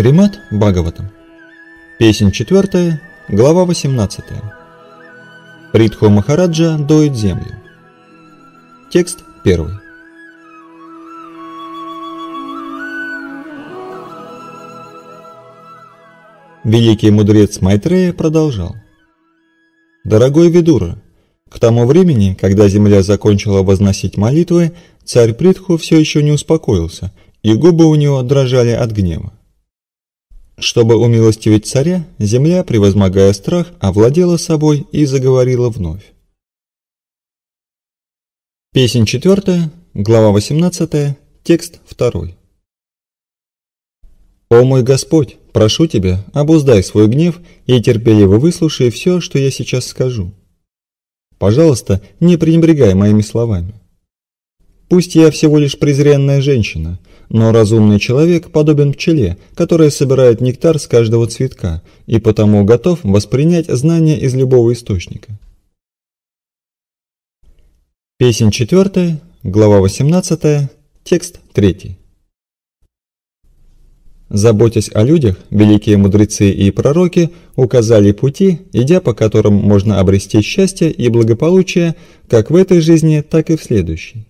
Шримат Бхагаватам. Песнь 4, глава 18. Притху Махараджа доит землю. Текст 1. Великий мудрец Майтрея продолжал. «Дорогой Видура, к тому времени, когда земля закончила возносить молитвы, царь Притху все еще не успокоился, и губы у него дрожали от гнева. Чтобы умилостивить царя, земля, превозмогая страх, овладела собой и заговорила вновь. Песнь четвертая, глава восемнадцатая, текст второй. «О мой Господь, прошу Тебя, обуздай свой гнев и терпеливо выслушай все, что я сейчас скажу. Пожалуйста, не пренебрегай моими словами. Пусть я всего лишь презренная женщина, но разумный человек подобен пчеле, которая собирает нектар с каждого цветка и потому готов воспринять знания из любого источника. Песнь четвертая, глава восемнадцатая, текст третий. Заботясь о людях, великие мудрецы и пророки указали пути, идя по которым можно обрести счастье и благополучие как в этой жизни, так и в следующей.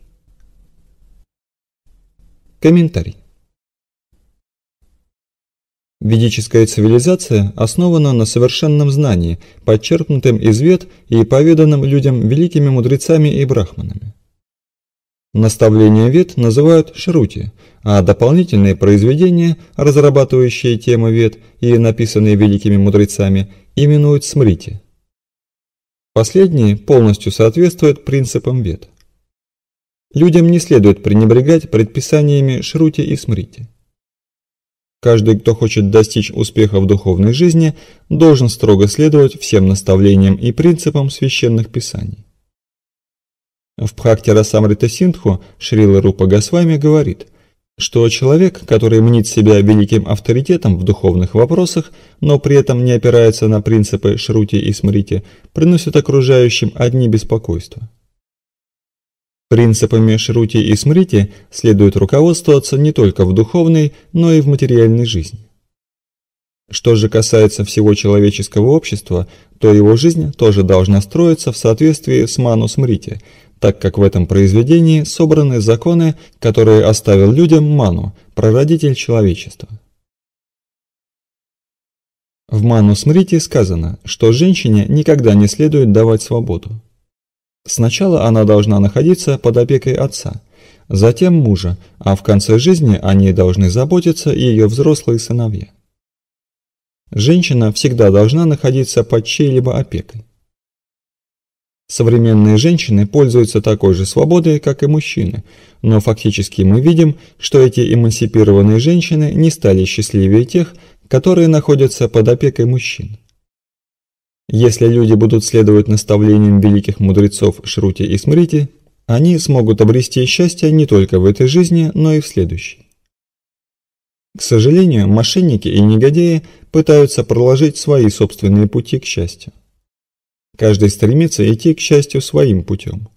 Комментарий. Ведическая цивилизация основана на совершенном знании, подчеркнутом из вед и поведанном людям великими мудрецами и брахманами. Наставления вед называют шрути, а дополнительные произведения, разрабатывающие темы вед и написанные великими мудрецами, именуют смрити. Последние полностью соответствуют принципам вед. Людям не следует пренебрегать предписаниями Шрути и Смрити. Каждый, кто хочет достичь успеха в духовной жизни, должен строго следовать всем наставлениям и принципам священных писаний. В Пхакте Расамрита Синдху Шрила Рупа Госвами говорит, что человек, который мнит себя великим авторитетом в духовных вопросах, но при этом не опирается на принципы Шрути и Смрити, приносит окружающим одни беспокойства. Принципами Шрути и Смрити следует руководствоваться не только в духовной, но и в материальной жизни. Что же касается всего человеческого общества, то его жизнь тоже должна строиться в соответствии с Ману Смрити, так как в этом произведении собраны законы, которые оставил людям Ману, прародитель человечества. В Ману Смрити сказано, что женщине никогда не следует давать свободу. Сначала она должна находиться под опекой отца, затем мужа, а в конце жизни о ней должны заботиться ее взрослые сыновья. Женщина всегда должна находиться под чьей-либо опекой. Современные женщины пользуются такой же свободой, как и мужчины, но фактически мы видим, что эти эмансипированные женщины не стали счастливее тех, которые находятся под опекой мужчин. Если люди будут следовать наставлениям великих мудрецов Шрути и Смрити, они смогут обрести счастье не только в этой жизни, но и в следующей. К сожалению, мошенники и негодяи пытаются проложить свои собственные пути к счастью. Каждый стремится идти к счастью своим путем.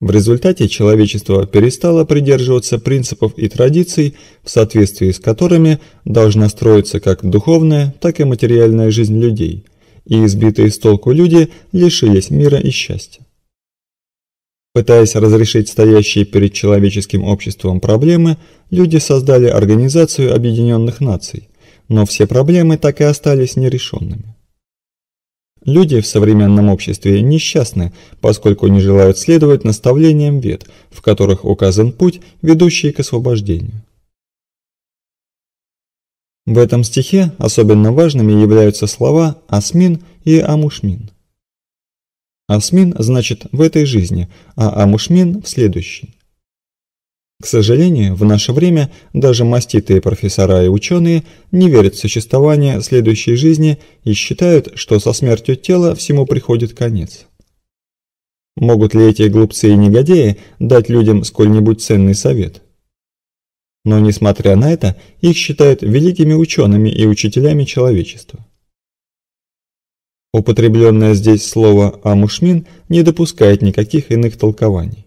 В результате человечество перестало придерживаться принципов и традиций, в соответствии с которыми должна строиться как духовная, так и материальная жизнь людей – и избитые с толку люди лишились мира и счастья. Пытаясь разрешить стоящие перед человеческим обществом проблемы, люди создали Организацию Объединенных Наций, но все проблемы так и остались нерешенными. Люди в современном обществе несчастны, поскольку не желают следовать наставлениям вет, в которых указан путь, ведущий к освобождению. В этом стихе особенно важными являются слова «асмин» и «амушмин». «Асмин» значит «в этой жизни», а «амушмин» – «в следующей». К сожалению, в наше время даже маститые профессора и ученые не верят в существование следующей жизни и считают, что со смертью тела всему приходит конец. Могут ли эти глупцы и негодяи дать людям сколь-нибудь ценный совет? но несмотря на это, их считают великими учеными и учителями человечества. Употребленное здесь слово «амушмин» не допускает никаких иных толкований.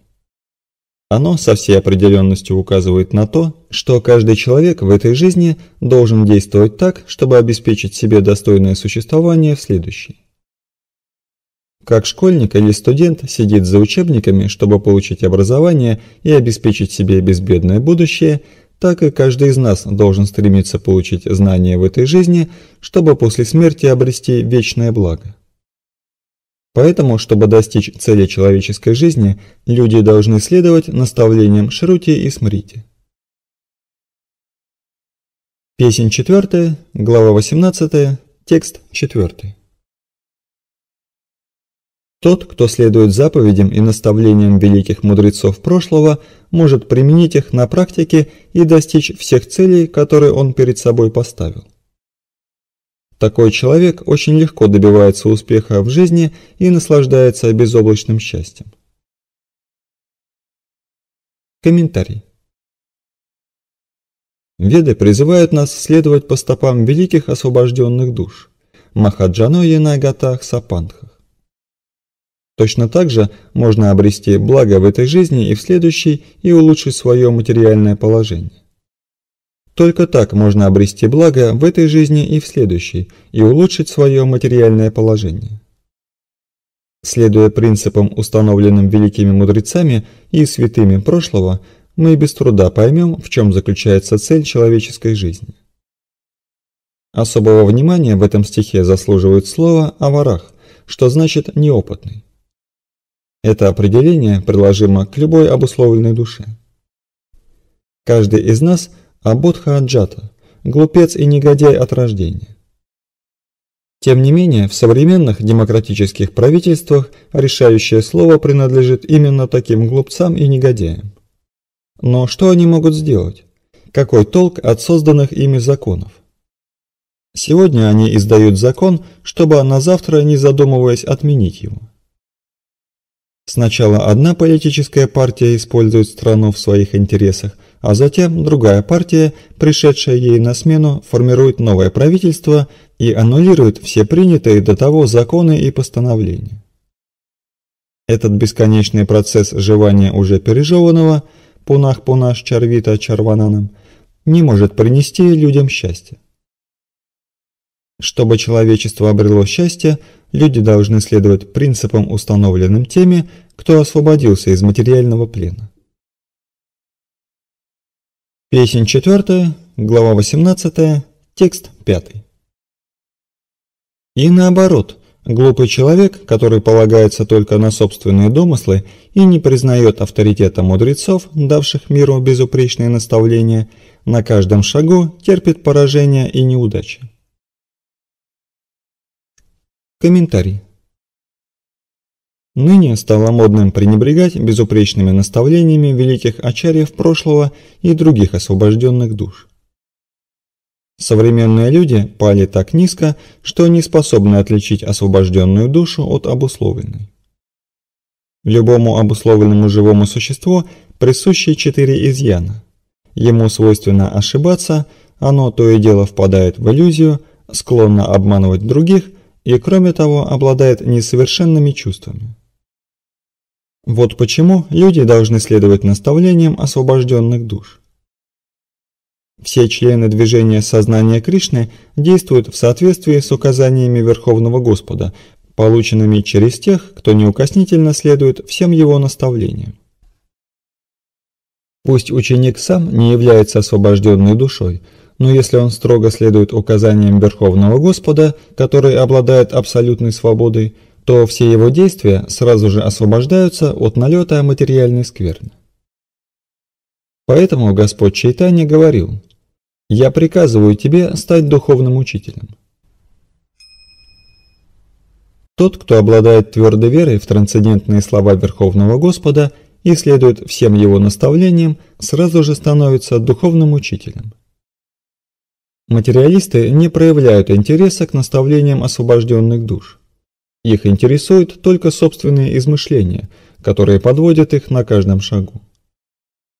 Оно со всей определенностью указывает на то, что каждый человек в этой жизни должен действовать так, чтобы обеспечить себе достойное существование в следующей. Как школьник или студент сидит за учебниками, чтобы получить образование и обеспечить себе безбедное будущее, так и каждый из нас должен стремиться получить знания в этой жизни, чтобы после смерти обрести вечное благо. Поэтому, чтобы достичь цели человеческой жизни, люди должны следовать наставлениям Шрути и Смрити. Песнь 4, глава 18, текст 4. Тот, кто следует заповедям и наставлениям великих мудрецов прошлого, может применить их на практике и достичь всех целей, которые он перед собой поставил. Такой человек очень легко добивается успеха в жизни и наслаждается безоблачным счастьем. Комментарий. Веды призывают нас следовать по стопам великих освобожденных душ – Махаджано Янагатах Сапанха. Точно так же можно обрести благо в этой жизни и в следующей и улучшить свое материальное положение. Только так можно обрести благо в этой жизни и в следующей и улучшить свое материальное положение. Следуя принципам, установленным великими мудрецами и святыми прошлого, мы без труда поймем, в чем заключается цель человеческой жизни. Особого внимания в этом стихе заслуживает слово «аварах», что значит «неопытный». Это определение приложимо к любой обусловленной душе. Каждый из нас – абодха-аджата, глупец и негодяй от рождения. Тем не менее, в современных демократических правительствах решающее слово принадлежит именно таким глупцам и негодяям. Но что они могут сделать? Какой толк от созданных ими законов? Сегодня они издают закон, чтобы на завтра, не задумываясь, отменить его. Сначала одна политическая партия использует страну в своих интересах, а затем другая партия, пришедшая ей на смену, формирует новое правительство и аннулирует все принятые до того законы и постановления. Этот бесконечный процесс жевания уже пережеванного «пунах-пунаш чарвита чарвананам» не может принести людям счастья. Чтобы человечество обрело счастье, люди должны следовать принципам, установленным теми, кто освободился из материального плена. Песнь четвертая, глава восемнадцатая, текст пятый. И наоборот, глупый человек, который полагается только на собственные домыслы и не признает авторитета мудрецов, давших миру безупречные наставления, на каждом шагу терпит поражение и неудачи. Комментарий. Ныне стало модным пренебрегать безупречными наставлениями великих ачарьев прошлого и других освобожденных душ. Современные люди пали так низко, что не способны отличить освобожденную душу от обусловленной. Любому обусловленному живому существу присущи четыре изъяна. Ему свойственно ошибаться, оно то и дело впадает в иллюзию, склонно обманывать других – и, кроме того, обладает несовершенными чувствами. Вот почему люди должны следовать наставлениям освобожденных душ. Все члены движения сознания Кришны действуют в соответствии с указаниями Верховного Господа, полученными через тех, кто неукоснительно следует всем его наставлениям. Пусть ученик сам не является освобожденной душой – но если он строго следует указаниям Верховного Господа, который обладает абсолютной свободой, то все его действия сразу же освобождаются от налета материальной скверны. Поэтому Господь Чайтани говорил, «Я приказываю тебе стать духовным учителем». Тот, кто обладает твердой верой в трансцендентные слова Верховного Господа и следует всем его наставлениям, сразу же становится духовным учителем. Материалисты не проявляют интереса к наставлениям освобожденных душ. Их интересуют только собственные измышления, которые подводят их на каждом шагу.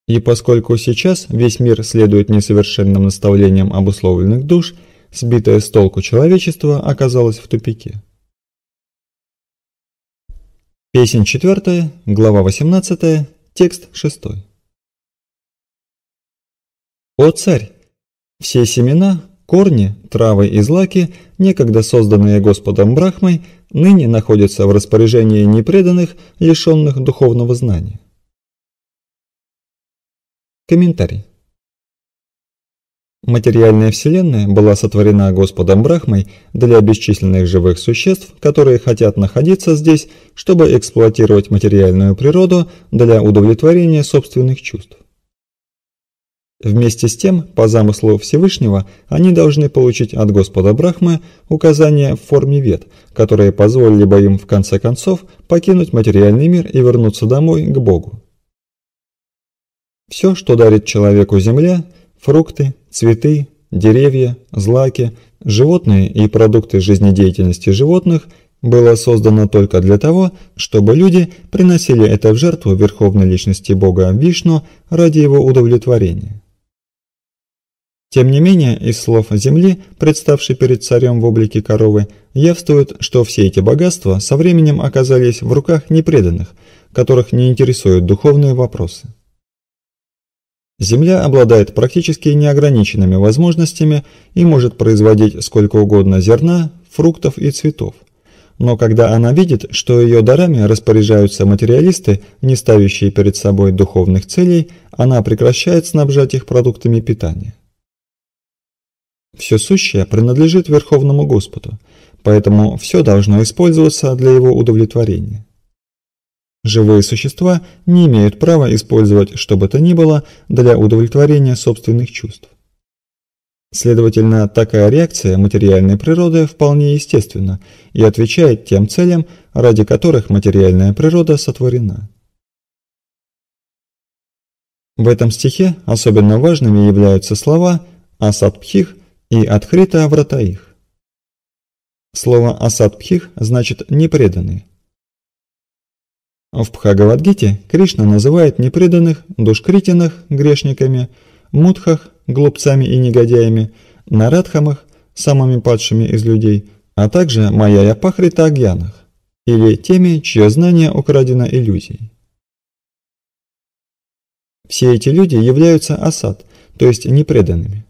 И поскольку сейчас весь мир следует несовершенным наставлениям обусловленных душ, сбитое с толку человечество оказалось в тупике. Песнь 4, глава 18, текст 6. «О царь! Все семена, корни, травы и злаки, некогда созданные Господом Брахмой, ныне находятся в распоряжении непреданных, лишенных духовного знания. Комментарий. Материальная Вселенная была сотворена Господом Брахмой для бесчисленных живых существ, которые хотят находиться здесь, чтобы эксплуатировать материальную природу для удовлетворения собственных чувств. Вместе с тем, по замыслу Всевышнего, они должны получить от Господа Брахмы указания в форме вет, которые позволили бы им в конце концов покинуть материальный мир и вернуться домой к Богу. Все, что дарит человеку земля – фрукты, цветы, деревья, злаки, животные и продукты жизнедеятельности животных – было создано только для того, чтобы люди приносили это в жертву Верховной Личности Бога Вишну ради его удовлетворения. Тем не менее, из слов земли, представшей перед царем в облике коровы, явствует, что все эти богатства со временем оказались в руках непреданных, которых не интересуют духовные вопросы. Земля обладает практически неограниченными возможностями и может производить сколько угодно зерна, фруктов и цветов. Но когда она видит, что ее дарами распоряжаются материалисты, не ставящие перед собой духовных целей, она прекращает снабжать их продуктами питания. Все сущее принадлежит Верховному Господу, поэтому все должно использоваться для его удовлетворения. Живые существа не имеют права использовать что бы то ни было для удовлетворения собственных чувств. Следовательно, такая реакция материальной природы вполне естественна и отвечает тем целям, ради которых материальная природа сотворена. В этом стихе особенно важными являются слова «асадпхих» и открыто врата их. Слово «асад пхих» значит «непреданные». В Пхагавадгите Кришна называет непреданных, душкритинах – грешниками, мудхах – глупцами и негодяями, нарадхамах – самыми падшими из людей, а также майяяпахрита агьянах, или теми, чье знание украдено иллюзией. Все эти люди являются асад, то есть непреданными.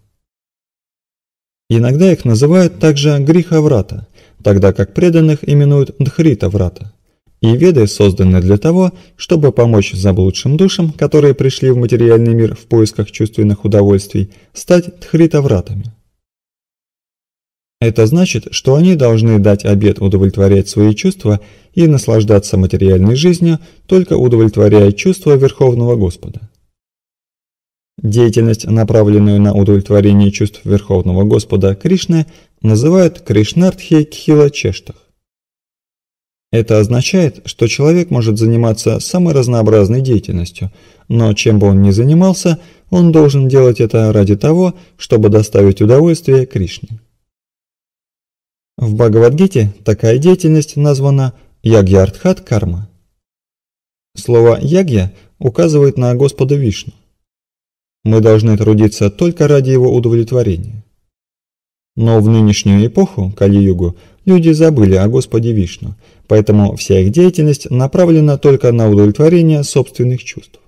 Иногда их называют также греховрата, тогда как преданных именуют дхритоврата. И веды созданы для того, чтобы помочь заблудшим душам, которые пришли в материальный мир в поисках чувственных удовольствий, стать тхритовратами. Это значит, что они должны дать обет удовлетворять свои чувства и наслаждаться материальной жизнью, только удовлетворяя чувства Верховного Господа. Деятельность, направленную на удовлетворение чувств Верховного Господа Кришны, называют Кришнартхи Кхила Чештах. Это означает, что человек может заниматься самой разнообразной деятельностью, но чем бы он ни занимался, он должен делать это ради того, чтобы доставить удовольствие Кришне. В Бхагавадгите такая деятельность названа Ягьярдхат Карма. Слово «ягья» указывает на Господа Вишну. Мы должны трудиться только ради его удовлетворения. Но в нынешнюю эпоху, Кали-Югу, люди забыли о Господе Вишну, поэтому вся их деятельность направлена только на удовлетворение собственных чувств.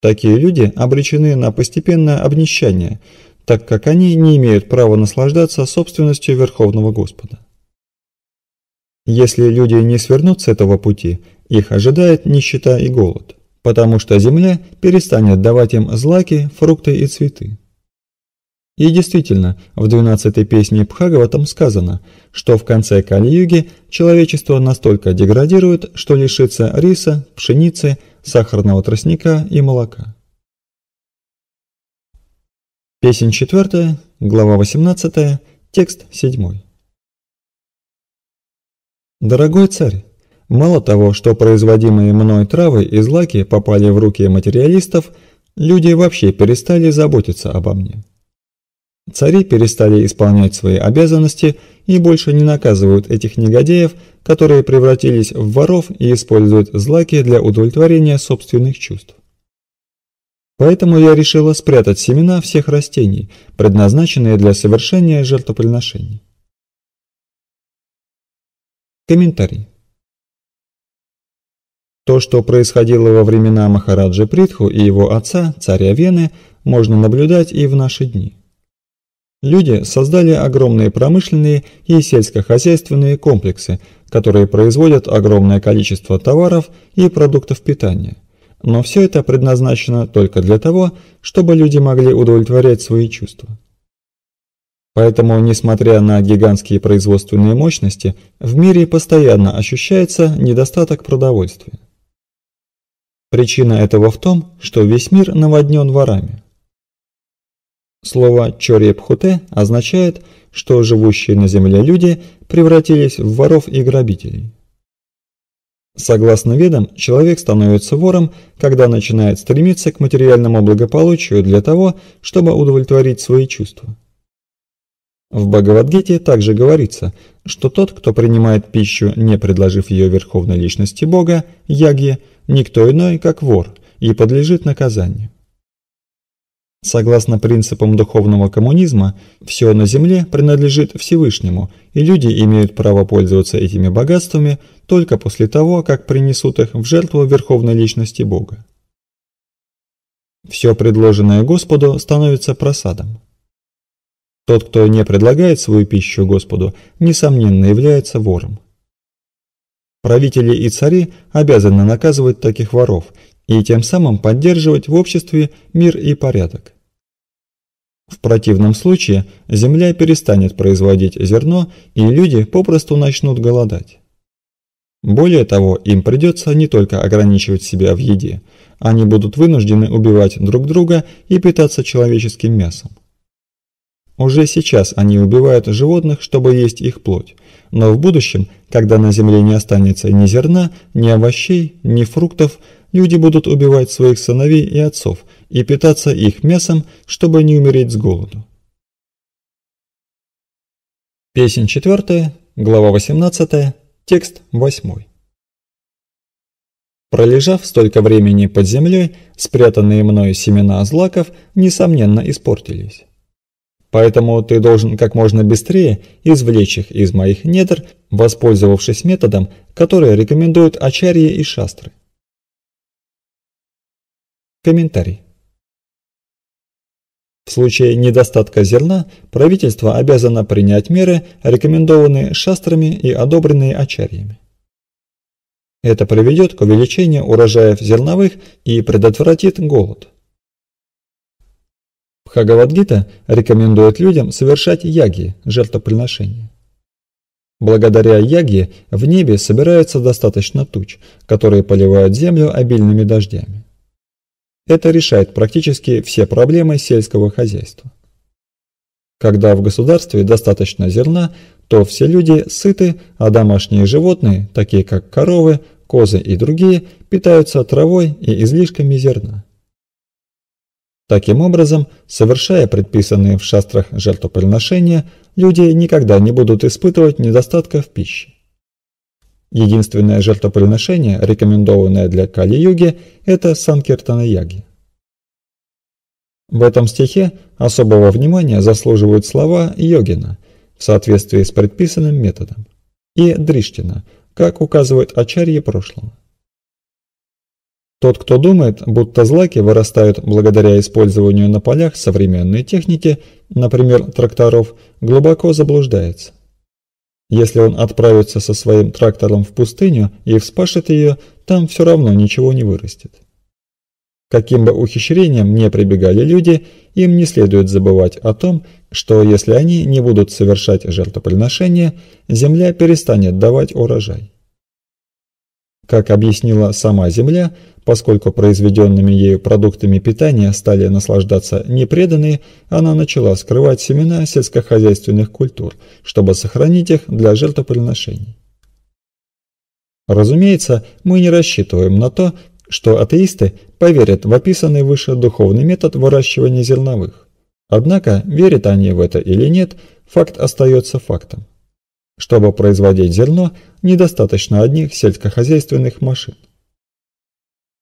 Такие люди обречены на постепенное обнищание, так как они не имеют права наслаждаться собственностью Верховного Господа. Если люди не свернут с этого пути, их ожидает нищета и голод потому что земля перестанет давать им злаки, фрукты и цветы. И действительно, в 12-й песне Бхагаватам сказано, что в конце Кали-юги человечество настолько деградирует, что лишится риса, пшеницы, сахарного тростника и молока. Песень 4, глава 18, текст 7. Дорогой царь, Мало того, что производимые мной травы и злаки попали в руки материалистов, люди вообще перестали заботиться обо мне. Цари перестали исполнять свои обязанности и больше не наказывают этих негодяев, которые превратились в воров и используют злаки для удовлетворения собственных чувств. Поэтому я решила спрятать семена всех растений, предназначенные для совершения жертвоприношений. Комментарий. То, что происходило во времена Махараджи Притху и его отца, царя Вены, можно наблюдать и в наши дни. Люди создали огромные промышленные и сельскохозяйственные комплексы, которые производят огромное количество товаров и продуктов питания. Но все это предназначено только для того, чтобы люди могли удовлетворять свои чувства. Поэтому, несмотря на гигантские производственные мощности, в мире постоянно ощущается недостаток продовольствия. Причина этого в том, что весь мир наводнен ворами. Слово «чорепхуте» означает, что живущие на земле люди превратились в воров и грабителей. Согласно ведам, человек становится вором, когда начинает стремиться к материальному благополучию для того, чтобы удовлетворить свои чувства. В Бхагавадгите также говорится, что тот, кто принимает пищу, не предложив ее верховной личности Бога, Яги, никто иной, как вор, и подлежит наказанию. Согласно принципам духовного коммунизма, все на земле принадлежит Всевышнему, и люди имеют право пользоваться этими богатствами только после того, как принесут их в жертву Верховной Личности Бога. Все предложенное Господу становится просадом. Тот, кто не предлагает свою пищу Господу, несомненно является вором. Правители и цари обязаны наказывать таких воров и тем самым поддерживать в обществе мир и порядок. В противном случае земля перестанет производить зерно, и люди попросту начнут голодать. Более того, им придется не только ограничивать себя в еде, они будут вынуждены убивать друг друга и питаться человеческим мясом. Уже сейчас они убивают животных, чтобы есть их плоть. Но в будущем, когда на земле не останется ни зерна, ни овощей, ни фруктов, люди будут убивать своих сыновей и отцов и питаться их мясом, чтобы не умереть с голоду. Песнь четвертая, глава восемнадцатая, текст восьмой. Пролежав столько времени под землей, спрятанные мною семена злаков, несомненно, испортились. Поэтому ты должен как можно быстрее извлечь их из моих недр, воспользовавшись методом, который рекомендуют ачарьи и шастры. Комментарий. В случае недостатка зерна правительство обязано принять меры, рекомендованные шастрами и одобренные ачарьями. Это приведет к увеличению урожаев зерновых и предотвратит голод. Бхагавадгита рекомендует людям совершать яги, жертвоприношения. Благодаря яге в небе собирается достаточно туч, которые поливают землю обильными дождями. Это решает практически все проблемы сельского хозяйства. Когда в государстве достаточно зерна, то все люди сыты, а домашние животные, такие как коровы, козы и другие, питаются травой и излишками зерна. Таким образом, совершая предписанные в шастрах жертвоприношения, люди никогда не будут испытывать недостатка в пище. Единственное жертвоприношение, рекомендованное для Кали-юги, это Санкиртана-яги. В этом стихе особого внимания заслуживают слова йогина в соответствии с предписанным методом и дриштина, как указывает Ачарьи прошлого. Тот, кто думает, будто злаки вырастают благодаря использованию на полях современной техники, например, тракторов, глубоко заблуждается. Если он отправится со своим трактором в пустыню и вспашет ее, там все равно ничего не вырастет. Каким бы ухищрением не прибегали люди, им не следует забывать о том, что если они не будут совершать жертвоприношения, земля перестанет давать урожай. Как объяснила сама Земля, поскольку произведенными ею продуктами питания стали наслаждаться непреданные, она начала скрывать семена сельскохозяйственных культур, чтобы сохранить их для жертвоприношений. Разумеется, мы не рассчитываем на то, что атеисты поверят в описанный выше духовный метод выращивания зерновых. Однако, верят они в это или нет, факт остается фактом. Чтобы производить зерно, недостаточно одних сельскохозяйственных машин.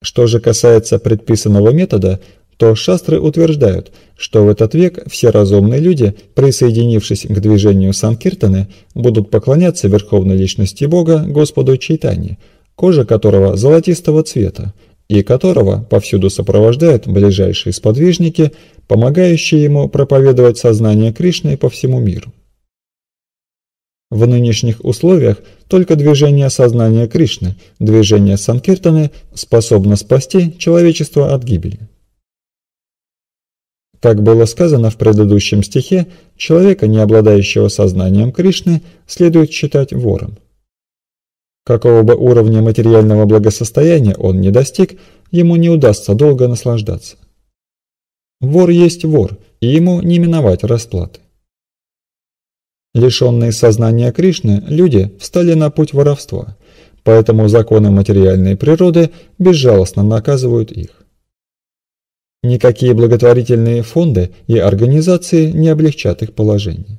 Что же касается предписанного метода, то шастры утверждают, что в этот век все разумные люди, присоединившись к движению Санкиртаны, будут поклоняться верховной личности Бога, Господу Чайтани, кожа которого золотистого цвета, и которого повсюду сопровождают ближайшие сподвижники, помогающие ему проповедовать сознание Кришны по всему миру. В нынешних условиях только движение сознания Кришны, движение Санкиртаны способно спасти человечество от гибели. Как было сказано в предыдущем стихе, человека, не обладающего сознанием Кришны, следует считать вором. Какого бы уровня материального благосостояния он не достиг, ему не удастся долго наслаждаться. Вор есть вор, и ему не миновать расплаты. Лишенные сознания Кришны, люди встали на путь воровства, поэтому законы материальной природы безжалостно наказывают их. Никакие благотворительные фонды и организации не облегчат их положение.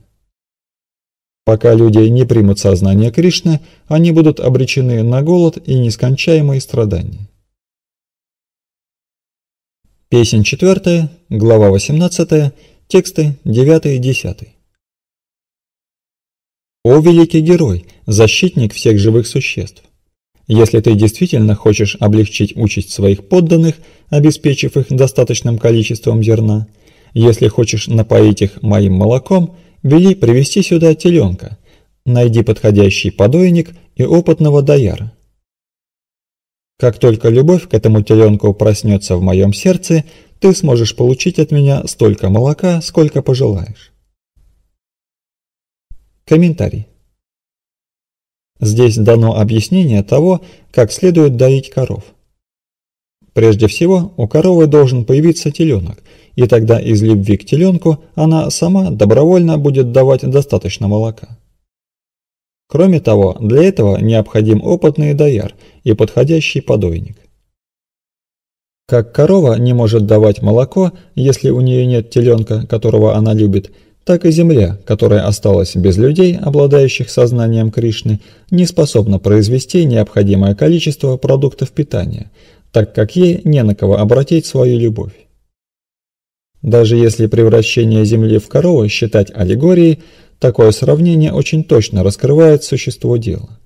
Пока люди не примут сознание Кришны, они будут обречены на голод и нескончаемые страдания. Песнь 4, глава 18, тексты 9 и 10. О, великий герой, защитник всех живых существ! Если ты действительно хочешь облегчить участь своих подданных, обеспечив их достаточным количеством зерна, если хочешь напоить их моим молоком, вели привести сюда теленка, найди подходящий подойник и опытного дояра. Как только любовь к этому теленку проснется в моем сердце, ты сможешь получить от меня столько молока, сколько пожелаешь. Комментарий. Здесь дано объяснение того, как следует доить коров. Прежде всего, у коровы должен появиться теленок, и тогда из любви к теленку она сама добровольно будет давать достаточно молока. Кроме того, для этого необходим опытный дояр и подходящий подойник. Как корова не может давать молоко, если у нее нет теленка, которого она любит, так и Земля, которая осталась без людей, обладающих сознанием Кришны, не способна произвести необходимое количество продуктов питания, так как ей не на кого обратить свою любовь. Даже если превращение Земли в корову считать аллегорией, такое сравнение очень точно раскрывает существо дела.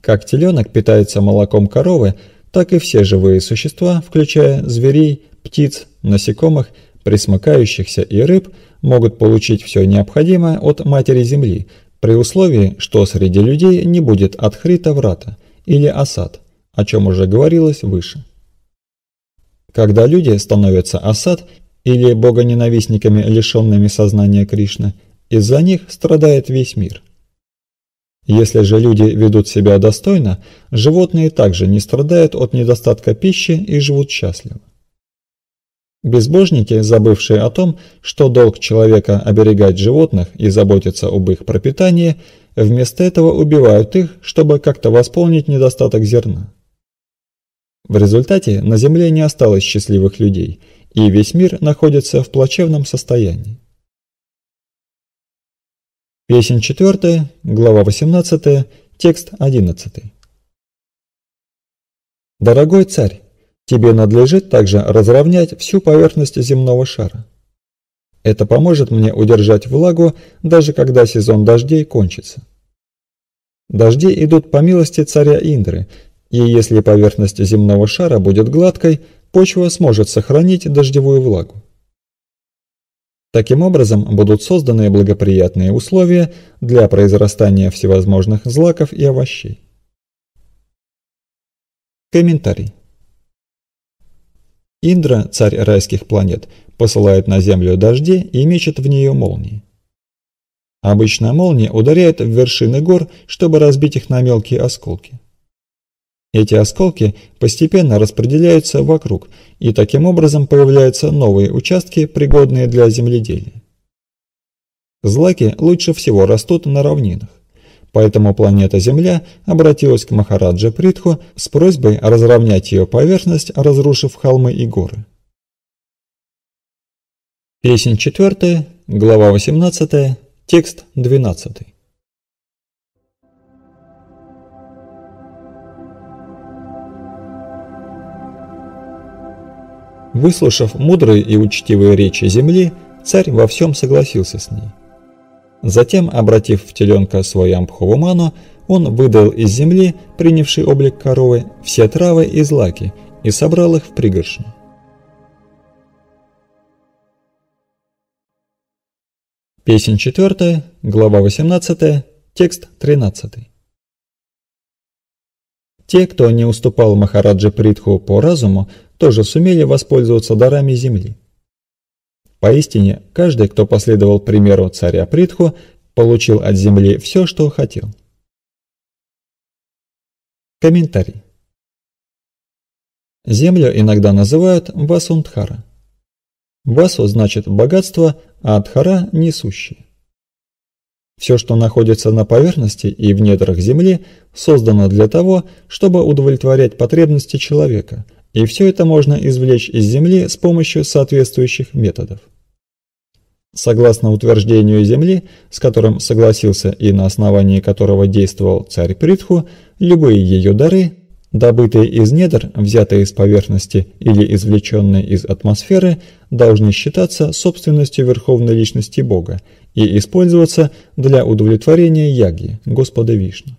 Как теленок питается молоком коровы, так и все живые существа, включая зверей, птиц, насекомых – пресмыкающихся и рыб могут получить все необходимое от Матери Земли, при условии, что среди людей не будет Адхрита Врата или Асад, о чем уже говорилось выше. Когда люди становятся Асад или богоненавистниками, лишенными сознания Кришны, из-за них страдает весь мир. Если же люди ведут себя достойно, животные также не страдают от недостатка пищи и живут счастливо. Безбожники, забывшие о том, что долг человека оберегать животных и заботиться об их пропитании, вместо этого убивают их, чтобы как-то восполнить недостаток зерна. В результате на Земле не осталось счастливых людей, и весь мир находится в плачевном состоянии. Песень 4, глава 18, текст 11. «Дорогой царь, Тебе надлежит также разровнять всю поверхность земного шара. Это поможет мне удержать влагу, даже когда сезон дождей кончится. Дожди идут по милости царя Индры, и если поверхность земного шара будет гладкой, почва сможет сохранить дождевую влагу. Таким образом будут созданы благоприятные условия для произрастания всевозможных злаков и овощей. Комментарий. Индра, царь райских планет, посылает на Землю дожди и мечет в нее молнии. Обычно молния ударяет в вершины гор, чтобы разбить их на мелкие осколки. Эти осколки постепенно распределяются вокруг, и таким образом появляются новые участки, пригодные для земледелия. Злаки лучше всего растут на равнинах. Поэтому планета Земля обратилась к Махараджа Притху с просьбой разровнять ее поверхность, разрушив холмы и горы. Песнь 4, глава 18, текст 12. Выслушав мудрые и учтивые речи Земли, царь во всем согласился с ней. Затем, обратив в теленка свою ампховуману, он выдал из земли, принявший облик коровы, все травы и злаки и собрал их в пригоршню. Песнь 4, глава 18, текст 13. Те, кто не уступал Махараджи Притху по разуму, тоже сумели воспользоваться дарами земли. Поистине, каждый, кто последовал примеру царя Притху, получил от земли все, что хотел. Комментарий. Землю иногда называют Васундхара. Васу значит богатство, а дхара несущее. Все, что находится на поверхности и в недрах земли, создано для того, чтобы удовлетворять потребности человека, и все это можно извлечь из земли с помощью соответствующих методов. Согласно утверждению Земли, с которым согласился и на основании которого действовал царь Притху, любые ее дары, добытые из недр, взятые из поверхности или извлеченные из атмосферы, должны считаться собственностью Верховной Личности Бога и использоваться для удовлетворения Яги, Господа Вишну.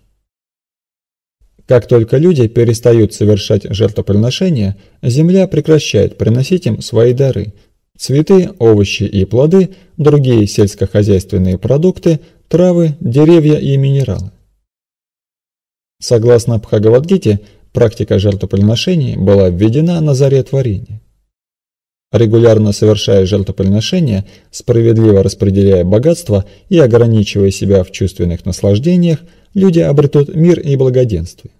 Как только люди перестают совершать жертвоприношения, земля прекращает приносить им свои дары – Цветы, овощи и плоды, другие сельскохозяйственные продукты, травы, деревья и минералы. Согласно Бхагавадгите, практика жертвоприношений была введена на заре творения. Регулярно совершая жертвоприношения, справедливо распределяя богатство и ограничивая себя в чувственных наслаждениях, люди обретут мир и благоденствие.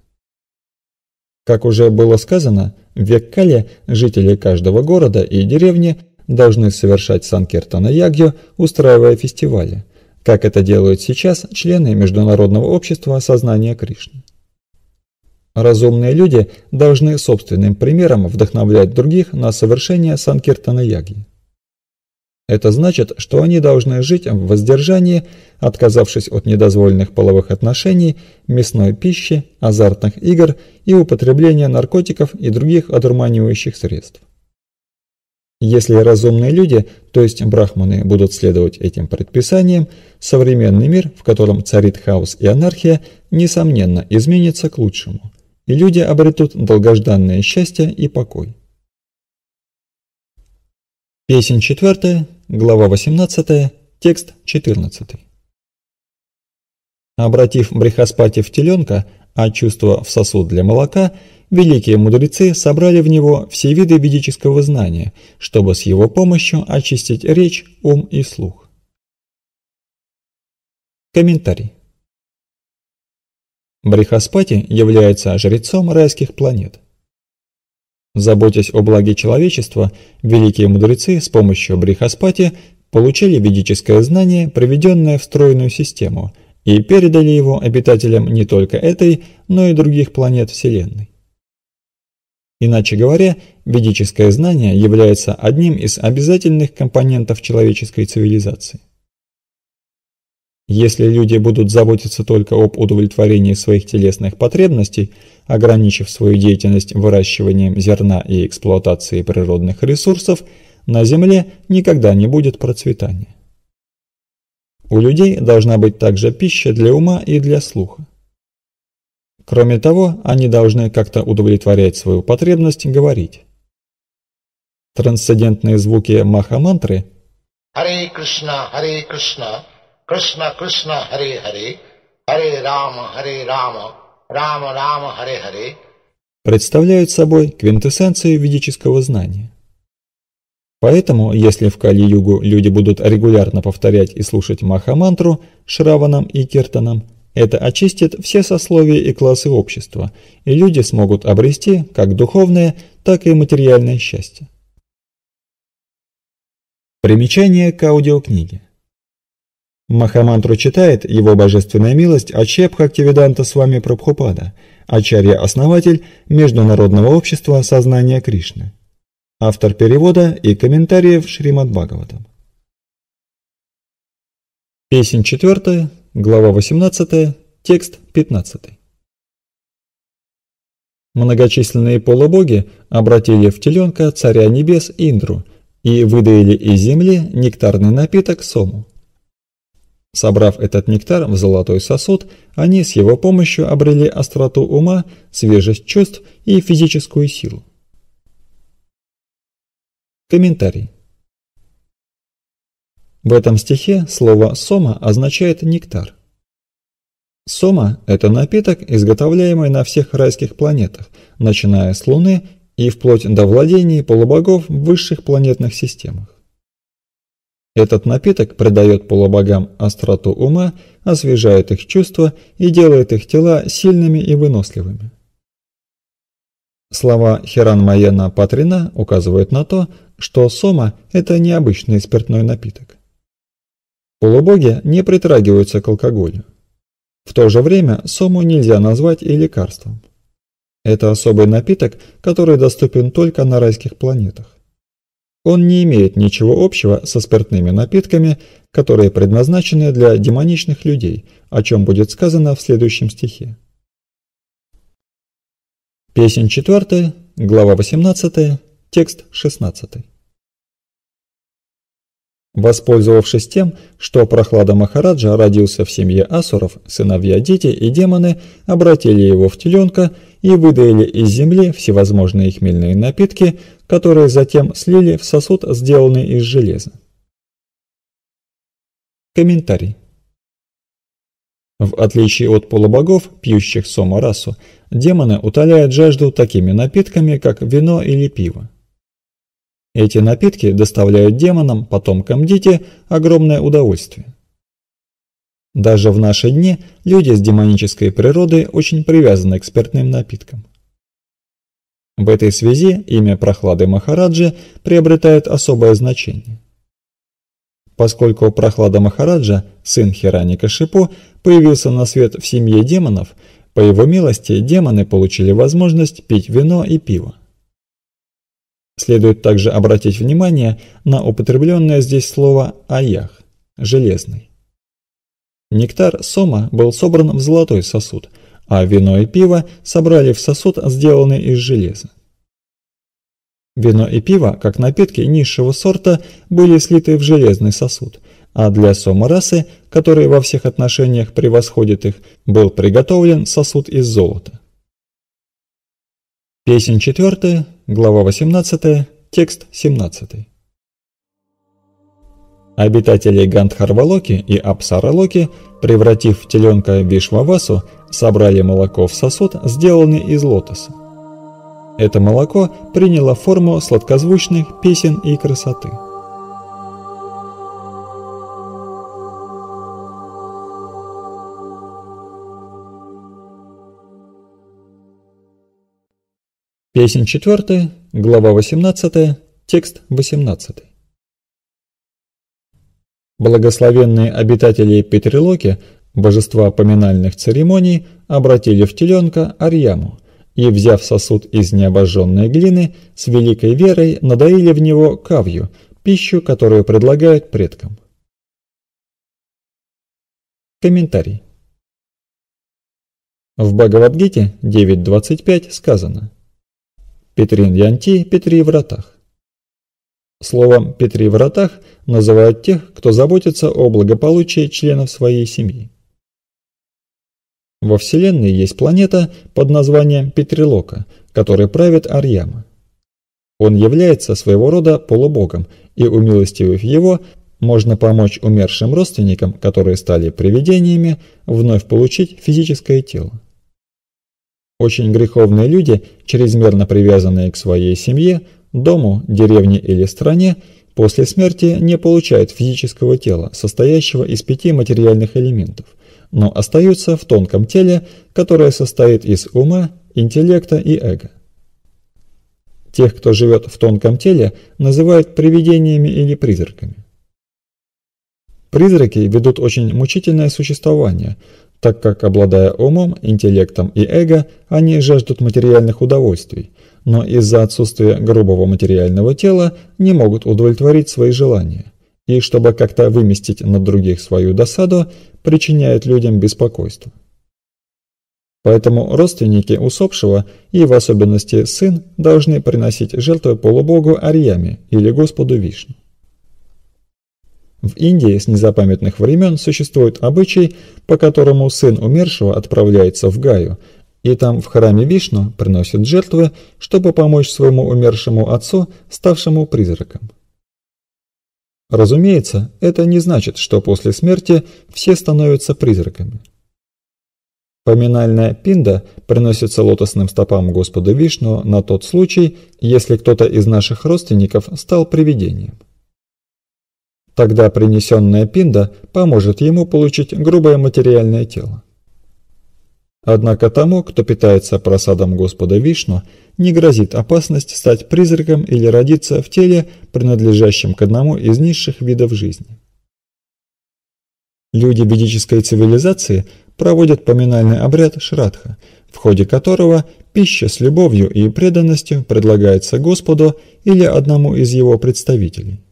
Как уже было сказано, в Веккале жители каждого города и деревни – должны совершать санкертана киртана ягью устраивая фестивали, как это делают сейчас члены Международного общества осознания Кришны. Разумные люди должны собственным примером вдохновлять других на совершение санкертана яги Это значит, что они должны жить в воздержании, отказавшись от недозволенных половых отношений, мясной пищи, азартных игр и употребления наркотиков и других одурманивающих средств. Если разумные люди, то есть брахманы, будут следовать этим предписаниям, современный мир, в котором царит хаос и анархия, несомненно изменится к лучшему, и люди обретут долгожданное счастье и покой. Песнь 4, глава 18, текст 14. Обратив брехаспати в теленка, а чувство в сосуд для молока – Великие мудрецы собрали в него все виды ведического знания, чтобы с его помощью очистить речь, ум и слух. Комментарий. Брихаспати является жрецом райских планет. Заботясь о благе человечества, великие мудрецы с помощью Брихаспати получили ведическое знание, проведенное в стройную систему, и передали его обитателям не только этой, но и других планет Вселенной. Иначе говоря, ведическое знание является одним из обязательных компонентов человеческой цивилизации. Если люди будут заботиться только об удовлетворении своих телесных потребностей, ограничив свою деятельность выращиванием зерна и эксплуатацией природных ресурсов, на Земле никогда не будет процветания. У людей должна быть также пища для ума и для слуха. Кроме того, они должны как-то удовлетворять свою потребность говорить. Трансцендентные звуки маха-мантры «Харе Кришна, Харе Кришна, Кришна Кришна, Харе Харе, Харе Рама, Харе Рама, Рама Рама, Харе Харе» представляют собой квинтэссенцию ведического знания. Поэтому, если в Кали-югу люди будут регулярно повторять и слушать маха-мантру Шраванам и Киртанам, это очистит все сословия и классы общества, и люди смогут обрести как духовное, так и материальное счастье. Примечание к аудиокниге. Махамантру читает его божественная милость Ачепха Ктивиданта Свами Прабхупада, Ачарья-основатель Международного общества сознания Кришны. Автор перевода и комментариев Шримад Бхагаватам. Песнь четвертая. Глава 18, текст 15. Многочисленные полубоги обратили в теленка царя небес Индру и выдаили из земли нектарный напиток Сому. Собрав этот нектар в золотой сосуд, они с его помощью обрели остроту ума, свежесть чувств и физическую силу. Комментарий. В этом стихе слово «сома» означает «нектар». Сома – это напиток, изготовляемый на всех райских планетах, начиная с Луны и вплоть до владений полубогов в высших планетных системах. Этот напиток придает полубогам остроту ума, освежает их чувства и делает их тела сильными и выносливыми. Слова Херан Майена Патрина указывают на то, что сома – это необычный спиртной напиток. Полубоги не притрагиваются к алкоголю. В то же время сому нельзя назвать и лекарством. Это особый напиток, который доступен только на райских планетах. Он не имеет ничего общего со спиртными напитками, которые предназначены для демоничных людей, о чем будет сказано в следующем стихе. Песнь 4, глава 18, текст 16. Воспользовавшись тем, что прохлада Махараджа родился в семье асуров, сыновья дети и демоны обратили его в теленка и выдаили из земли всевозможные хмельные напитки, которые затем слили в сосуд, сделанный из железа. Комментарий. В отличие от полубогов, пьющих сома демоны утоляют жажду такими напитками, как вино или пиво. Эти напитки доставляют демонам, потомкам Дити, огромное удовольствие. Даже в наши дни люди с демонической природой очень привязаны к спиртным напиткам. В этой связи имя прохлады Махараджи приобретает особое значение. Поскольку прохлада Махараджа, сын Хирани Кашипу, появился на свет в семье демонов, по его милости демоны получили возможность пить вино и пиво. Следует также обратить внимание на употребленное здесь слово «аях» – «железный». Нектар сома был собран в золотой сосуд, а вино и пиво собрали в сосуд, сделанный из железа. Вино и пиво, как напитки низшего сорта, были слиты в железный сосуд, а для сома расы, который во всех отношениях превосходит их, был приготовлен сосуд из золота. Песнь четвертая, глава 18, текст 17. Обитатели Гандхарвалоки и Апсаралоки, превратив в теленка Вишвавасу, собрали молоко в сосуд, сделанный из лотоса. Это молоко приняло форму сладкозвучных песен и красоты. Песнь четвертая, глава восемнадцатая, текст восемнадцатый. Благословенные обитатели Петрилоки, божества поминальных церемоний, обратили в теленка Арьяму и, взяв сосуд из необожженной глины, с великой верой надоили в него кавью, пищу, которую предлагают предкам. Комментарий. В Бхагавадгите 9.25 сказано – Петрин Янти, Петри в ротах. Словом «Петри в ротах» называют тех, кто заботится о благополучии членов своей семьи. Во Вселенной есть планета под названием Петрилока, которой правит Арьяма. Он является своего рода полубогом, и умилостивив его, можно помочь умершим родственникам, которые стали привидениями, вновь получить физическое тело. Очень греховные люди, чрезмерно привязанные к своей семье, дому, деревне или стране, после смерти не получают физического тела, состоящего из пяти материальных элементов, но остаются в тонком теле, которое состоит из ума, интеллекта и эго. Тех, кто живет в тонком теле, называют привидениями или призраками. Призраки ведут очень мучительное существование, так как, обладая умом, интеллектом и эго, они жаждут материальных удовольствий, но из-за отсутствия грубого материального тела не могут удовлетворить свои желания. И чтобы как-то выместить на других свою досаду, причиняют людям беспокойство. Поэтому родственники усопшего, и в особенности сын, должны приносить жертвы полубогу Арьяме или Господу Вишну. В Индии с незапамятных времен существует обычай, по которому сын умершего отправляется в Гаю, и там в храме Вишну приносит жертвы, чтобы помочь своему умершему отцу, ставшему призраком. Разумеется, это не значит, что после смерти все становятся призраками. Поминальная пинда приносится лотосным стопам Господа Вишну на тот случай, если кто-то из наших родственников стал привидением. Тогда принесенная пинда поможет ему получить грубое материальное тело. Однако тому, кто питается просадом Господа Вишну, не грозит опасность стать призраком или родиться в теле, принадлежащем к одному из низших видов жизни. Люди ведической цивилизации проводят поминальный обряд Шрадха, в ходе которого пища с любовью и преданностью предлагается Господу или одному из его представителей.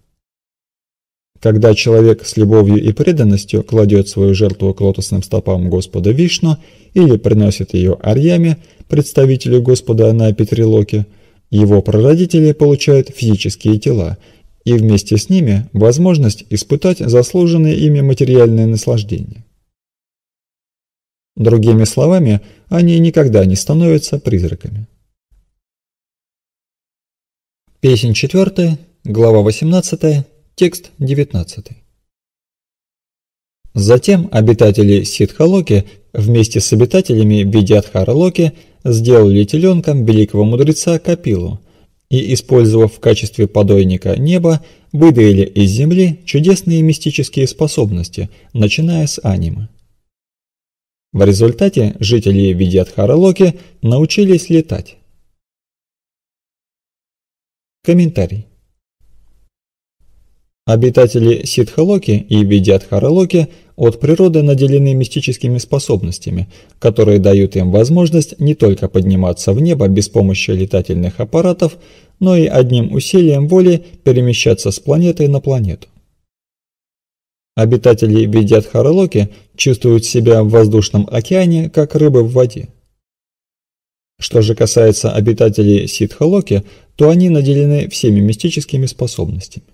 Когда человек с любовью и преданностью кладет свою жертву к лотосным стопам Господа Вишну или приносит ее Арьяме, представителю Господа на Петрилоке, его прародители получают физические тела, и вместе с ними возможность испытать заслуженные ими материальные наслаждения. Другими словами, они никогда не становятся призраками. Песнь 4, глава 18, Текст 19. Затем обитатели Ситхалоки вместе с обитателями Бидиадхаралоки сделали теленком великого мудреца Капилу и, использовав в качестве подойника небо, выдаили из земли чудесные мистические способности, начиная с анимы. В результате жители Видиадхаралоки научились летать. Комментарий. Обитатели Ситхалоки и Бидятхаралоки от природы наделены мистическими способностями, которые дают им возможность не только подниматься в небо без помощи летательных аппаратов, но и одним усилием воли перемещаться с планеты на планету. Обитатели Бидятхаралоки чувствуют себя в воздушном океане, как рыбы в воде. Что же касается обитателей Ситхалоки, то они наделены всеми мистическими способностями.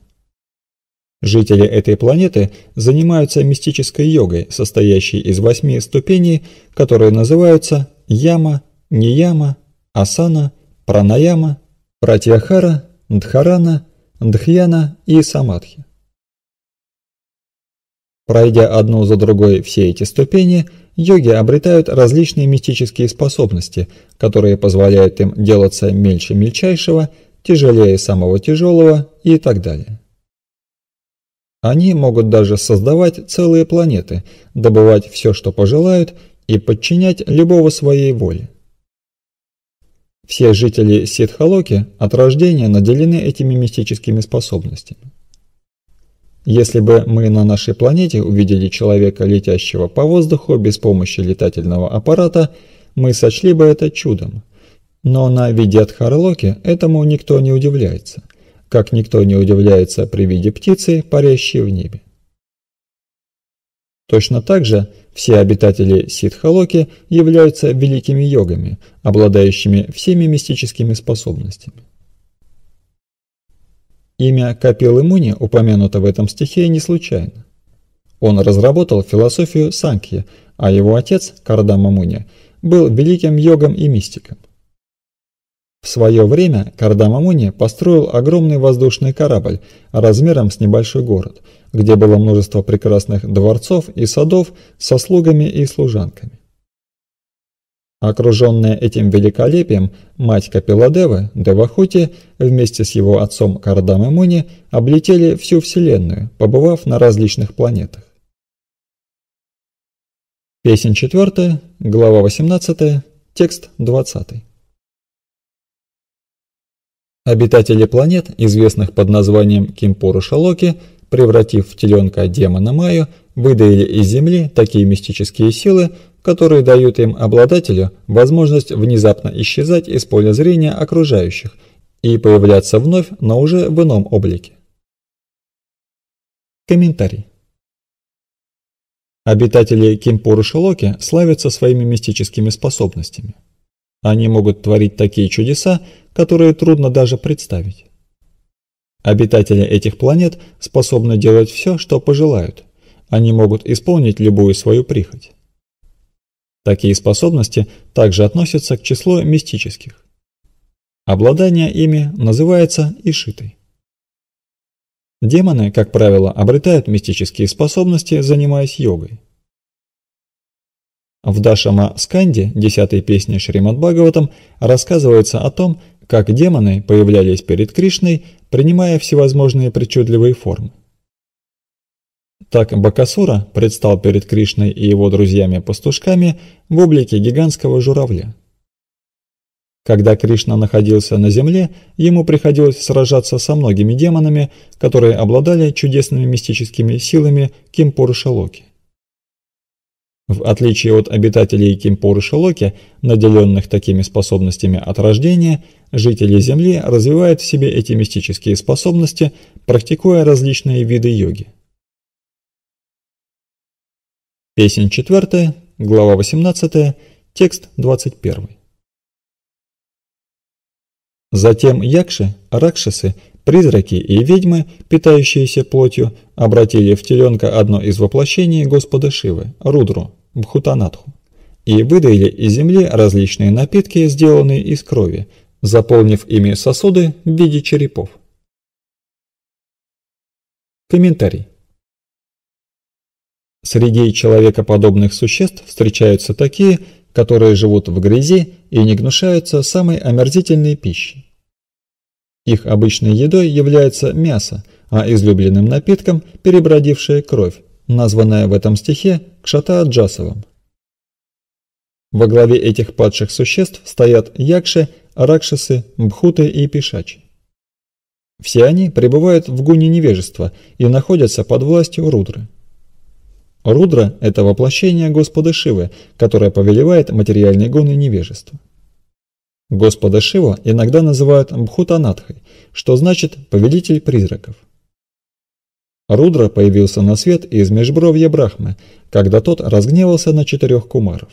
Жители этой планеты занимаются мистической йогой, состоящей из восьми ступеней, которые называются яма, нияма, асана, пранаяма, пратьяхара, дхарана, дхьяна и самадхи. Пройдя одну за другой все эти ступени, йоги обретают различные мистические способности, которые позволяют им делаться мельче мельчайшего, тяжелее самого тяжелого и так далее. Они могут даже создавать целые планеты, добывать все, что пожелают, и подчинять любого своей воле. Все жители Ситхалоки от рождения наделены этими мистическими способностями. Если бы мы на нашей планете увидели человека, летящего по воздуху без помощи летательного аппарата, мы сочли бы это чудом. Но на Видят Харлоке этому никто не удивляется как никто не удивляется при виде птицы, парящей в небе. Точно так же все обитатели Сидхалоки являются великими йогами, обладающими всеми мистическими способностями. Имя Капилы Муни упомянуто в этом стихе не случайно. Он разработал философию Санкхи, а его отец, Кардама Муни, был великим йогом и мистиком. В свое время Кардамамуни построил огромный воздушный корабль размером с небольшой город, где было множество прекрасных дворцов и садов со слугами и служанками. Окруженная этим великолепием, мать Капиладевы, Девахути, вместе с его отцом Кардамамуни облетели всю Вселенную, побывав на различных планетах. Песень 4, глава 18, текст 20. Обитатели планет, известных под названием Кимпуру Шалоки, превратив в теленка демона Майю, выдавили из Земли такие мистические силы, которые дают им обладателю возможность внезапно исчезать из поля зрения окружающих и появляться вновь, но уже в ином облике. Комментарий. Обитатели Кимпуру-Шилоки славятся своими мистическими способностями. Они могут творить такие чудеса, которые трудно даже представить. Обитатели этих планет способны делать все, что пожелают. Они могут исполнить любую свою прихоть. Такие способности также относятся к числу мистических. Обладание ими называется ишитой. Демоны, как правило, обретают мистические способности, занимаясь йогой. В Дашама Сканде, десятой песне Шримад Бхагаватам, рассказывается о том, как демоны появлялись перед Кришной, принимая всевозможные причудливые формы. Так Бакасура предстал перед Кришной и его друзьями-пастушками в облике гигантского журавля. Когда Кришна находился на земле, ему приходилось сражаться со многими демонами, которые обладали чудесными мистическими силами Кимпурушалоки. В отличие от обитателей Кимпуры Шелоки, наделенных такими способностями от рождения, жители Земли развивают в себе эти мистические способности, практикуя различные виды йоги. Песнь 4, глава 18, текст 21. Затем якши, ракшасы, призраки и ведьмы, питающиеся плотью, обратили в теленка одно из воплощений Господа Шивы, Рудру, Бхутанатху, и выдали из земли различные напитки, сделанные из крови, заполнив ими сосуды в виде черепов. Комментарий. Среди человекоподобных существ встречаются такие, которые живут в грязи и не гнушаются самой омерзительной пищей. Их обычной едой является мясо, а излюбленным напитком – перебродившая кровь, названная в этом стихе Кшата-Аджасовым. Во главе этих падших существ стоят якши, ракшасы, бхуты и пишачи. Все они пребывают в гуне невежества и находятся под властью Рудры. Рудра – это воплощение Господа Шивы, которое повелевает материальной гуны невежества. Господа Шива иногда называют Бхутанатхой, что значит «повелитель призраков». Рудра появился на свет из межбровья Брахмы, когда тот разгневался на четырех кумаров.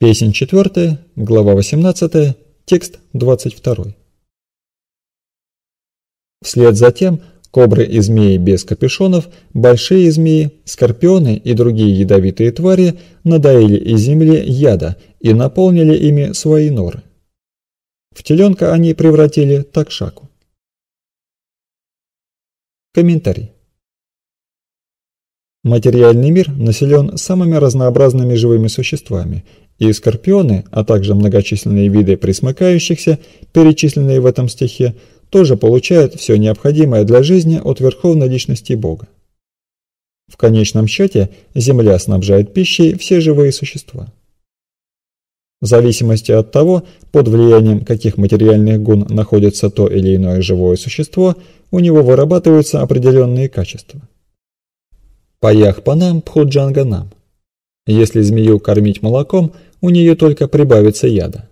Песнь четвертая, глава восемнадцатая, текст двадцать второй. Вслед за тем кобры и змеи без капюшонов, большие змеи, скорпионы и другие ядовитые твари надоели из земли яда и наполнили ими свои норы. В теленка они превратили такшаку. Комментарий. Материальный мир населен самыми разнообразными живыми существами, и скорпионы, а также многочисленные виды присмыкающихся, перечисленные в этом стихе, тоже получают все необходимое для жизни от Верховной Личности Бога. В конечном счете Земля снабжает пищей все живые существа. В зависимости от того, под влиянием каких материальных гун находится то или иное живое существо, у него вырабатываются определенные качества. Паях панам пхуджанганам. Если змею кормить молоком, у нее только прибавится яда.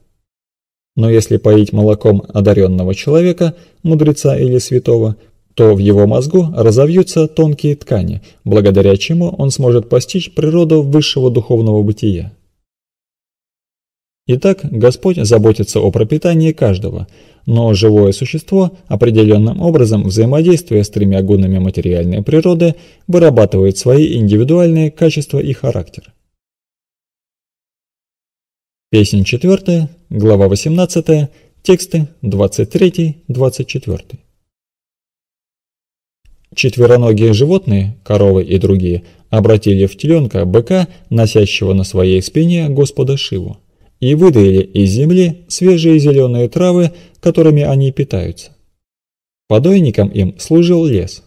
Но если поить молоком одаренного человека, мудреца или святого, то в его мозгу разовьются тонкие ткани, благодаря чему он сможет постичь природу высшего духовного бытия. Итак, Господь заботится о пропитании каждого, но живое существо, определенным образом взаимодействуя с тремя гунами материальной природы, вырабатывает свои индивидуальные качества и характер. Песнь 4, глава 18, тексты 23-24. Четвероногие животные, коровы и другие, обратили в теленка быка, носящего на своей спине Господа Шиву и выдавили из земли свежие зеленые травы, которыми они питаются. Подойником им служил лес.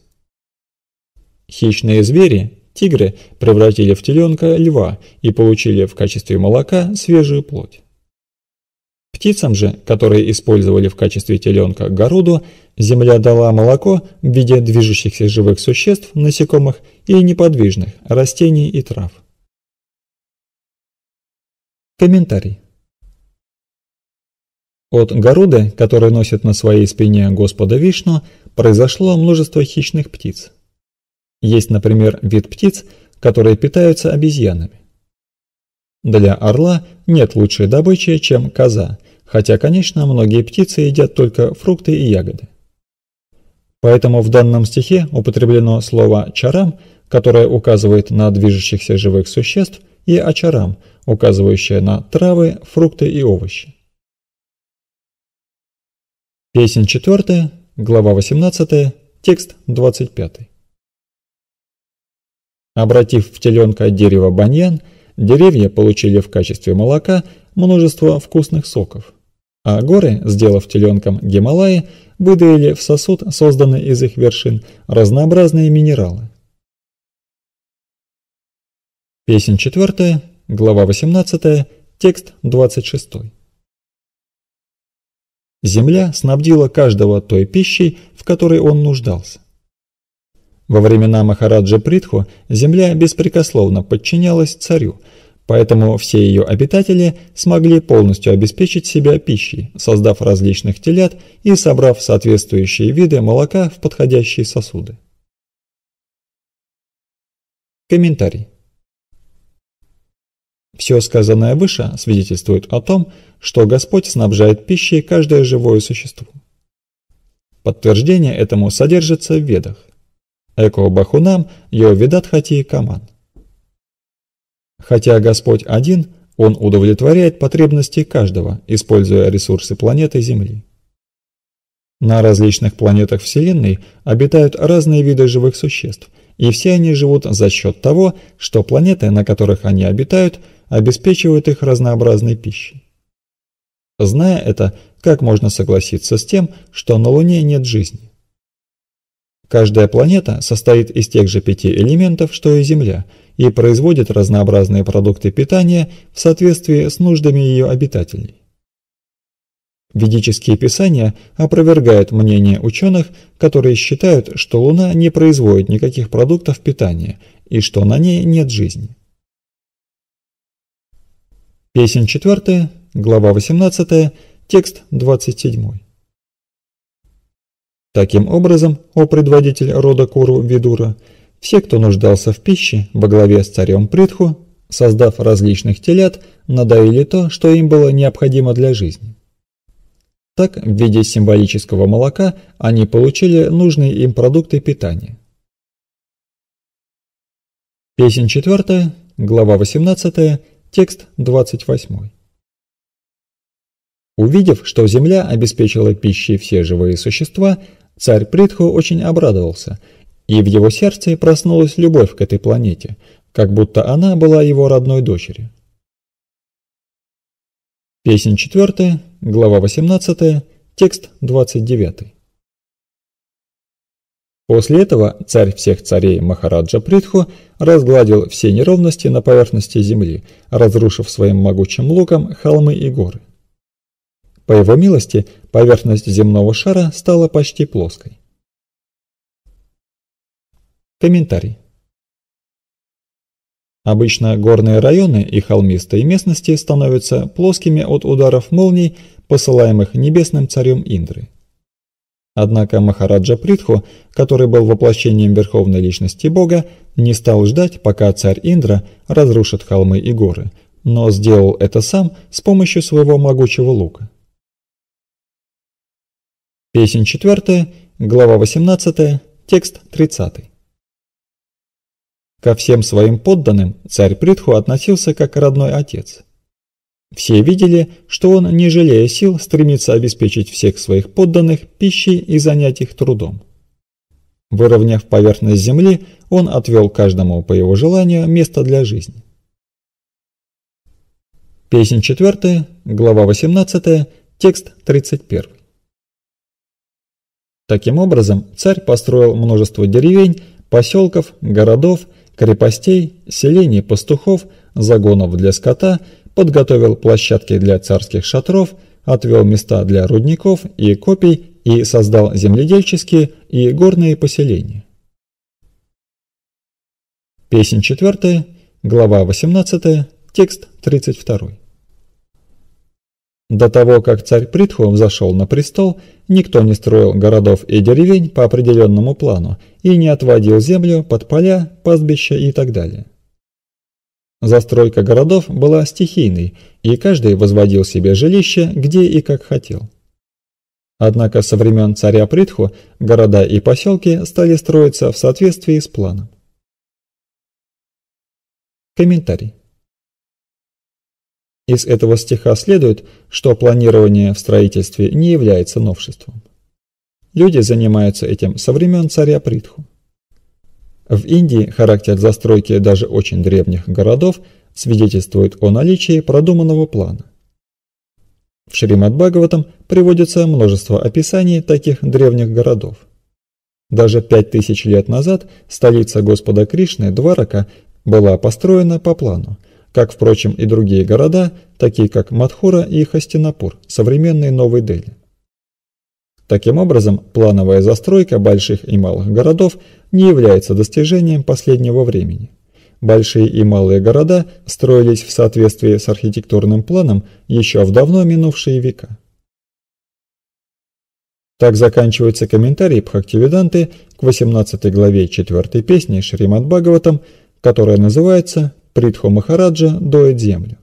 Хищные звери, тигры, превратили в теленка льва и получили в качестве молока свежую плоть. Птицам же, которые использовали в качестве теленка городу, земля дала молоко в виде движущихся живых существ, насекомых и неподвижных растений и трав. Комментарий. От Гаруды, который носит на своей спине Господа Вишну, произошло множество хищных птиц. Есть, например, вид птиц, которые питаются обезьянами. Для орла нет лучшей добычи, чем коза, хотя, конечно, многие птицы едят только фрукты и ягоды. Поэтому в данном стихе употреблено слово «чарам», которое указывает на движущихся живых существ, и «ачарам», указывающая на травы, фрукты и овощи. Песнь 4, глава 18, текст 25. Обратив в теленка дерево баньян, деревья получили в качестве молока множество вкусных соков, а горы, сделав теленком Гималаи, выдавили в сосуд, созданный из их вершин, разнообразные минералы. Песень четвертая, Глава 18, текст 26. Земля снабдила каждого той пищей, в которой он нуждался. Во времена Махараджа Притху земля беспрекословно подчинялась царю, поэтому все ее обитатели смогли полностью обеспечить себя пищей, создав различных телят и собрав соответствующие виды молока в подходящие сосуды. Комментарий. Все сказанное выше свидетельствует о том, что Господь снабжает пищей каждое живое существо. Подтверждение этому содержится в Ведах. Эко Бахунам, Йовидат Хати Каман. Хотя Господь один, Он удовлетворяет потребности каждого, используя ресурсы планеты Земли. На различных планетах Вселенной обитают разные виды живых существ, и все они живут за счет того, что планеты, на которых они обитают – обеспечивают их разнообразной пищей. Зная это, как можно согласиться с тем, что на Луне нет жизни? Каждая планета состоит из тех же пяти элементов, что и Земля, и производит разнообразные продукты питания в соответствии с нуждами ее обитателей. Ведические писания опровергают мнение ученых, которые считают, что Луна не производит никаких продуктов питания и что на ней нет жизни. Песнь 4, глава 18, текст 27. Таким образом, о предводитель рода Куру Видура, все, кто нуждался в пище, во главе с царем Притху, создав различных телят, надоели то, что им было необходимо для жизни. Так, в виде символического молока они получили нужные им продукты питания. Песнь 4, глава 18, Текст 28. Увидев, что земля обеспечила пищей все живые существа, царь Притху очень обрадовался, и в его сердце проснулась любовь к этой планете, как будто она была его родной дочерью. Песня 4, глава 18, текст 29. После этого царь всех царей Махараджа Притху разгладил все неровности на поверхности земли, разрушив своим могучим луком холмы и горы. По его милости поверхность земного шара стала почти плоской. Комментарий. Обычно горные районы и холмистые местности становятся плоскими от ударов молний, посылаемых небесным царем Индры. Однако Махараджа Притху, который был воплощением верховной личности Бога, не стал ждать, пока царь Индра разрушит холмы и горы, но сделал это сам с помощью своего могучего лука. Песнь 4, глава 18, текст 30. Ко всем своим подданным царь Притху относился как родной отец. Все видели, что он, не жалея сил, стремится обеспечить всех своих подданных пищей и занять их трудом. Выровняв поверхность земли, он отвел каждому по его желанию место для жизни. Песнь 4, глава 18, текст 31. Таким образом, царь построил множество деревень, поселков, городов, крепостей, селений пастухов, загонов для скота – подготовил площадки для царских шатров, отвел места для рудников и копий и создал земледельческие и горные поселения. Песнь 4, глава 18, текст 32. До того, как царь Притху взошел на престол, никто не строил городов и деревень по определенному плану и не отводил землю под поля, пастбища и так далее. Застройка городов была стихийной, и каждый возводил себе жилище где и как хотел. Однако со времен царя Притху города и поселки стали строиться в соответствии с планом. Комментарий. Из этого стиха следует, что планирование в строительстве не является новшеством. Люди занимаются этим со времен царя Притху. В Индии характер застройки даже очень древних городов свидетельствует о наличии продуманного плана. В Шримад Бхагаватам приводится множество описаний таких древних городов. Даже 5000 лет назад столица Господа Кришны, Дварака, была построена по плану, как, впрочем, и другие города, такие как Мадхура и Хастинапур, современные Новой Дели. Таким образом, плановая застройка больших и малых городов не является достижением последнего времени. Большие и малые города строились в соответствии с архитектурным планом еще в давно минувшие века. Так заканчивается комментарий Бхактивиданты к 18 главе 4 песни Шримад Бхагаватам, которая называется «Притху Махараджа доет землю».